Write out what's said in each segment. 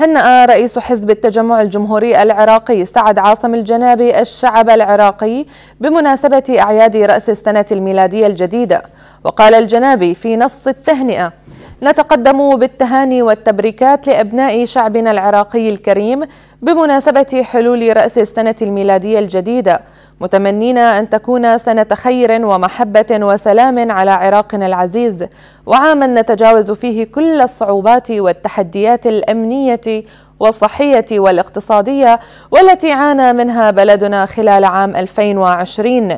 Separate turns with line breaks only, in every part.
هنأ آه، رئيس حزب التجمع الجمهوري العراقي سعد عاصم الجنابي الشعب العراقي بمناسبة أعياد رأس السنة الميلادية الجديدة وقال الجنابي في نص التهنئة نتقدم بالتهاني والتبريكات لأبناء شعبنا العراقي الكريم بمناسبة حلول رأس السنة الميلادية الجديدة متمنين أن تكون سنة خير ومحبة وسلام على عراقنا العزيز وعاما نتجاوز فيه كل الصعوبات والتحديات الأمنية والصحية والاقتصادية والتي عانى منها بلدنا خلال عام 2020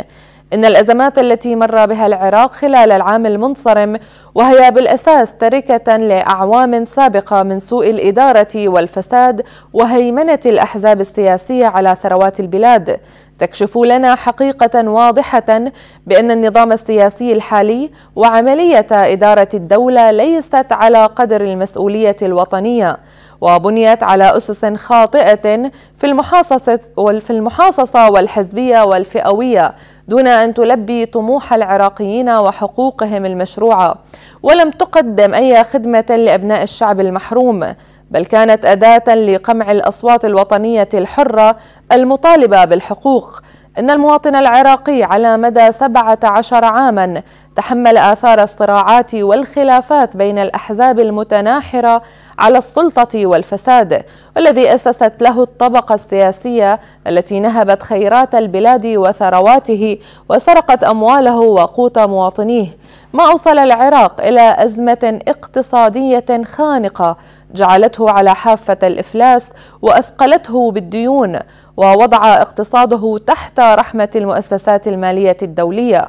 إن الأزمات التي مر بها العراق خلال العام المنصرم وهي بالأساس تركة لأعوام سابقة من سوء الإدارة والفساد وهيمنة الأحزاب السياسية على ثروات البلاد تكشف لنا حقيقة واضحة بأن النظام السياسي الحالي وعملية إدارة الدولة ليست على قدر المسؤولية الوطنية وبنيت على أسس خاطئة في المحاصصة, في المحاصصة والحزبية والفئوية دون أن تلبي طموح العراقيين وحقوقهم المشروعة ولم تقدم أي خدمة لأبناء الشعب المحروم بل كانت أداة لقمع الأصوات الوطنية الحرة المطالبة بالحقوق إن المواطن العراقي على مدى 17 عاماً تحمل آثار الصراعات والخلافات بين الأحزاب المتناحرة على السلطة والفساد والذي أسست له الطبقة السياسية التي نهبت خيرات البلاد وثرواته وسرقت أمواله وقوت مواطنيه ما أوصل العراق إلى أزمة اقتصادية خانقة جعلته على حافة الإفلاس وأثقلته بالديون ووضع اقتصاده تحت رحمة المؤسسات المالية الدولية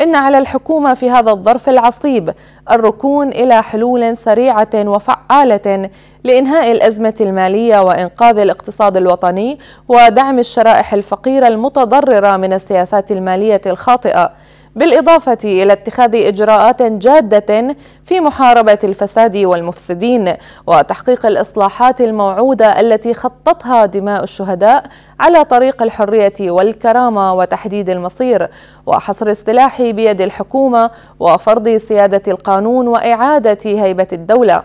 إن على الحكومة في هذا الظرف العصيب الركون إلى حلول سريعة وفعالة لإنهاء الأزمة المالية وإنقاذ الاقتصاد الوطني ودعم الشرائح الفقيرة المتضررة من السياسات المالية الخاطئة بالإضافة إلى اتخاذ إجراءات جادة في محاربة الفساد والمفسدين وتحقيق الإصلاحات الموعودة التي خططها دماء الشهداء على طريق الحرية والكرامة وتحديد المصير وحصر السلاح بيد الحكومة وفرض سيادة القانون وإعادة هيبة الدولة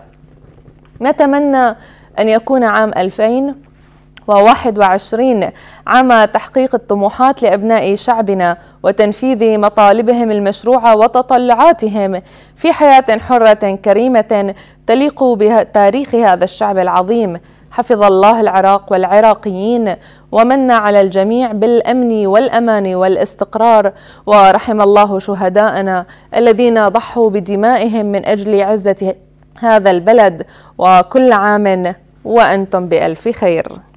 نتمنى أن يكون عام 2000 2021 عام تحقيق الطموحات لأبناء شعبنا وتنفيذ مطالبهم المشروعة وتطلعاتهم في حياة حرة كريمة تليق بتاريخ هذا الشعب العظيم حفظ الله العراق والعراقيين ومن على الجميع بالأمن والأمان والاستقرار ورحم الله شهداءنا الذين ضحوا بدمائهم من أجل عزة هذا البلد وكل عام وأنتم بألف خير